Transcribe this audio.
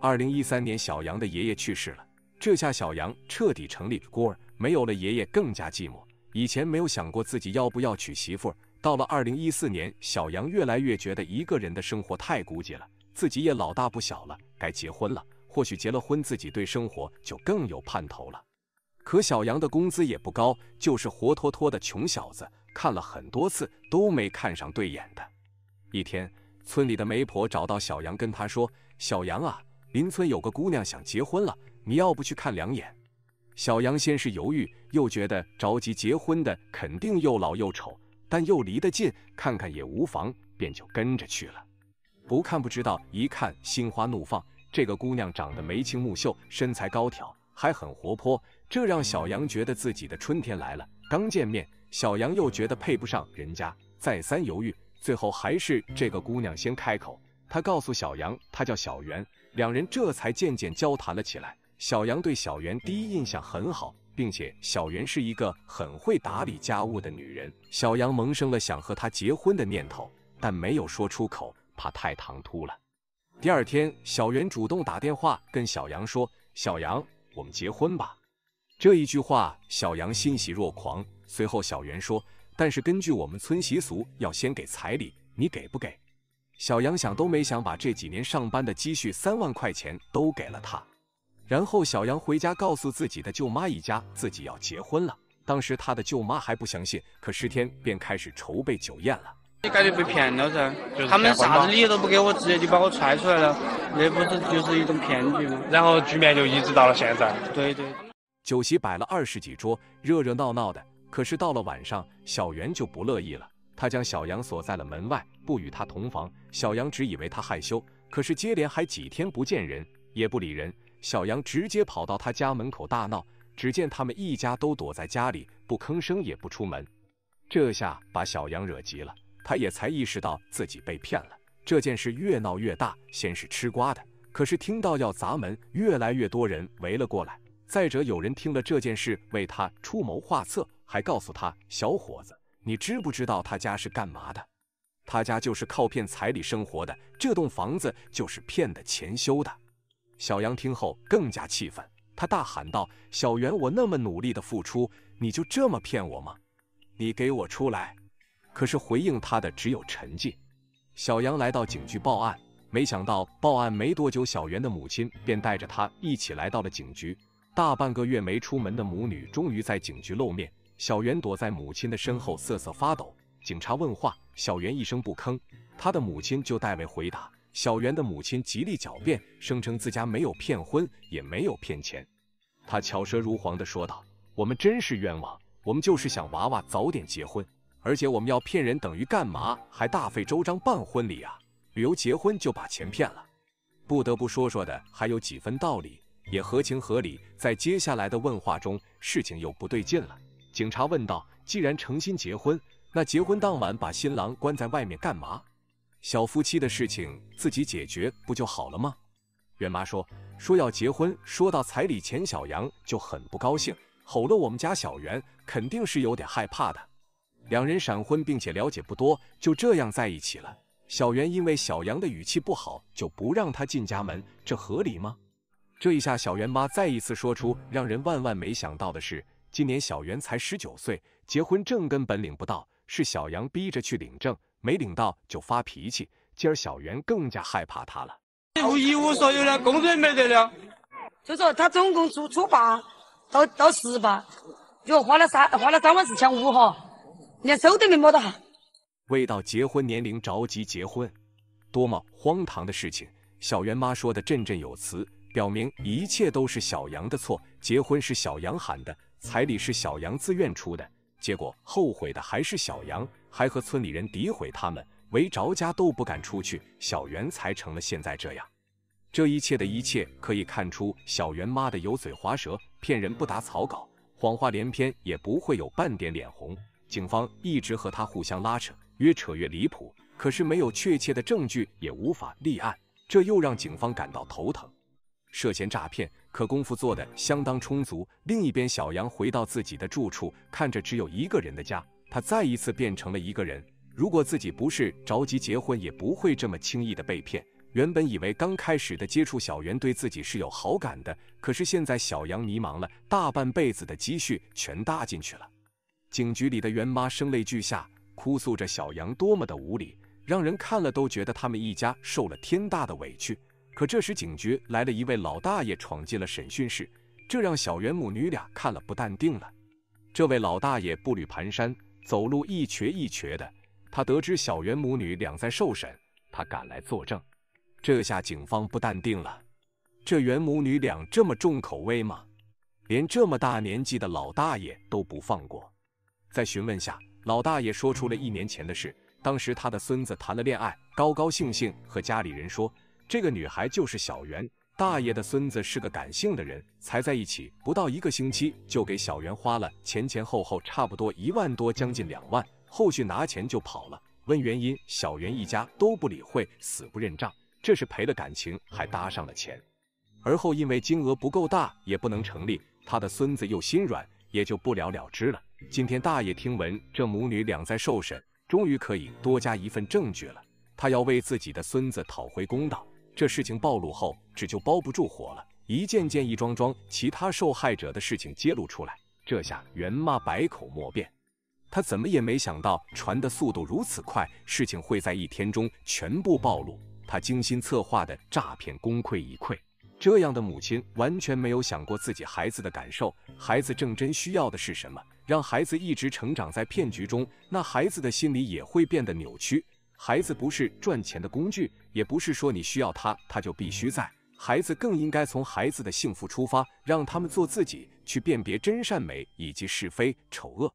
二零一三年，小杨的爷爷去世了。这下小杨彻底成了孤儿，没有了爷爷更加寂寞。以前没有想过自己要不要娶媳妇。到了二零一四年，小杨越来越觉得一个人的生活太孤寂了，自己也老大不小了，该结婚了。或许结了婚，自己对生活就更有盼头了。可小杨的工资也不高，就是活脱脱的穷小子。看了很多次都没看上对眼的。一天，村里的媒婆找到小杨，跟他说：“小杨啊，邻村有个姑娘想结婚了，你要不去看两眼？”小杨先是犹豫，又觉得着急结婚的肯定又老又丑，但又离得近，看看也无妨，便就跟着去了。不看不知道，一看心花怒放。这个姑娘长得眉清目秀，身材高挑，还很活泼，这让小杨觉得自己的春天来了。刚见面，小杨又觉得配不上人家，再三犹豫，最后还是这个姑娘先开口。她告诉小杨，她叫小袁，两人这才渐渐交谈了起来。小杨对小袁第一印象很好，并且小袁是一个很会打理家务的女人。小杨萌生了想和她结婚的念头，但没有说出口，怕太唐突了。第二天，小袁主动打电话跟小杨说：“小杨，我们结婚吧。”这一句话，小杨欣喜若狂。随后，小袁说：“但是根据我们村习俗，要先给彩礼，你给不给？”小杨想都没想，把这几年上班的积蓄三万块钱都给了他。然后，小杨回家告诉自己的舅妈一家自己要结婚了。当时他的舅妈还不相信，可十天便开始筹备酒宴了。你感觉被骗了噻？他们啥子理由都不给我，直接就把我踹出来了，那不是就是一种骗局吗？然后局面就一直到了现在。对对。酒席摆了二十几桌，热热闹闹的。可是到了晚上，小袁就不乐意了，他将小杨锁在了门外，不与他同房。小杨只以为他害羞，可是接连还几天不见人，也不理人，小杨直接跑到他家门口大闹。只见他们一家都躲在家里，不吭声也不出门，这下把小杨惹急了。他也才意识到自己被骗了。这件事越闹越大，先是吃瓜的，可是听到要砸门，越来越多人围了过来。再者，有人听了这件事为他出谋划策，还告诉他：“小伙子，你知不知道他家是干嘛的？他家就是靠骗彩礼生活的，这栋房子就是骗的钱修的。”小杨听后更加气愤，他大喊道：“小袁，我那么努力的付出，你就这么骗我吗？你给我出来！”可是回应他的只有沉寂。小杨来到警局报案，没想到报案没多久，小袁的母亲便带着他一起来到了警局。大半个月没出门的母女终于在警局露面，小袁躲在母亲的身后瑟瑟发抖。警察问话，小袁一声不吭，他的母亲就代为回答。小袁的母亲极力狡辩，声称自家没有骗婚，也没有骗钱。他巧舌如簧的说道：“我们真是冤枉，我们就是想娃娃早点结婚。”而且我们要骗人等于干嘛？还大费周章办婚礼啊？旅游结婚就把钱骗了，不得不说说的还有几分道理，也合情合理。在接下来的问话中，事情又不对劲了。警察问道：“既然诚心结婚，那结婚当晚把新郎关在外面干嘛？小夫妻的事情自己解决不就好了吗？”袁妈说：“说要结婚，说到彩礼钱，小杨就很不高兴，吼了我们家小袁，肯定是有点害怕的。”两人闪婚，并且了解不多，就这样在一起了。小袁因为小杨的语气不好，就不让他进家门，这合理吗？这一下，小袁妈再一次说出让人万万没想到的是，今年小袁才十九岁，结婚证根本领不到，是小杨逼着去领证，没领到就发脾气。今儿小袁更加害怕他了。一无一无所有了，工资没得了。就说他总共出出八到到十八，就花了三花了三万四千五哈。连手都没摸到，未到结婚年龄着急结婚，多么荒唐的事情！小袁妈说的振振有词，表明一切都是小杨的错，结婚是小杨喊的，彩礼是小杨自愿出的，结果后悔的还是小杨，还和村里人诋毁他们，围着家都不敢出去，小袁才成了现在这样。这一切的一切可以看出小袁妈的油嘴滑舌，骗人不打草稿，谎话连篇，也不会有半点脸红。警方一直和他互相拉扯，越扯越离谱，可是没有确切的证据，也无法立案，这又让警方感到头疼。涉嫌诈骗，可功夫做的相当充足。另一边，小杨回到自己的住处，看着只有一个人的家，他再一次变成了一个人。如果自己不是着急结婚，也不会这么轻易的被骗。原本以为刚开始的接触，小袁对自己是有好感的，可是现在小杨迷茫了，大半辈子的积蓄全搭进去了。警局里的袁妈声泪俱下，哭诉着小杨多么的无理，让人看了都觉得他们一家受了天大的委屈。可这时，警局来了一位老大爷闯进了审讯室，这让小袁母女俩看了不淡定了。这位老大爷步履蹒跚，走路一瘸一瘸的。他得知小袁母女俩在受审，他赶来作证。这下警方不淡定了，这袁母女俩这么重口味吗？连这么大年纪的老大爷都不放过。在询问下，老大爷说出了一年前的事。当时他的孙子谈了恋爱，高高兴兴和家里人说，这个女孩就是小袁。大爷的孙子是个感性的人，才在一起不到一个星期，就给小袁花了前前后后差不多一万多，将近两万。后续拿钱就跑了。问原因，小袁一家都不理会，死不认账。这是赔了感情，还搭上了钱。而后因为金额不够大，也不能成立。他的孙子又心软。也就不了了之了。今天大爷听闻这母女俩在受审，终于可以多加一份证据了。他要为自己的孙子讨回公道。这事情暴露后，纸就包不住火了。一件件、一桩桩，其他受害者的事情揭露出来，这下袁妈百口莫辩。他怎么也没想到传的速度如此快，事情会在一天中全部暴露。他精心策划的诈骗功亏一篑。这样的母亲完全没有想过自己孩子的感受，孩子正真需要的是什么？让孩子一直成长在骗局中，那孩子的心理也会变得扭曲。孩子不是赚钱的工具，也不是说你需要他，他就必须在。孩子更应该从孩子的幸福出发，让他们做自己，去辨别真善美以及是非丑恶。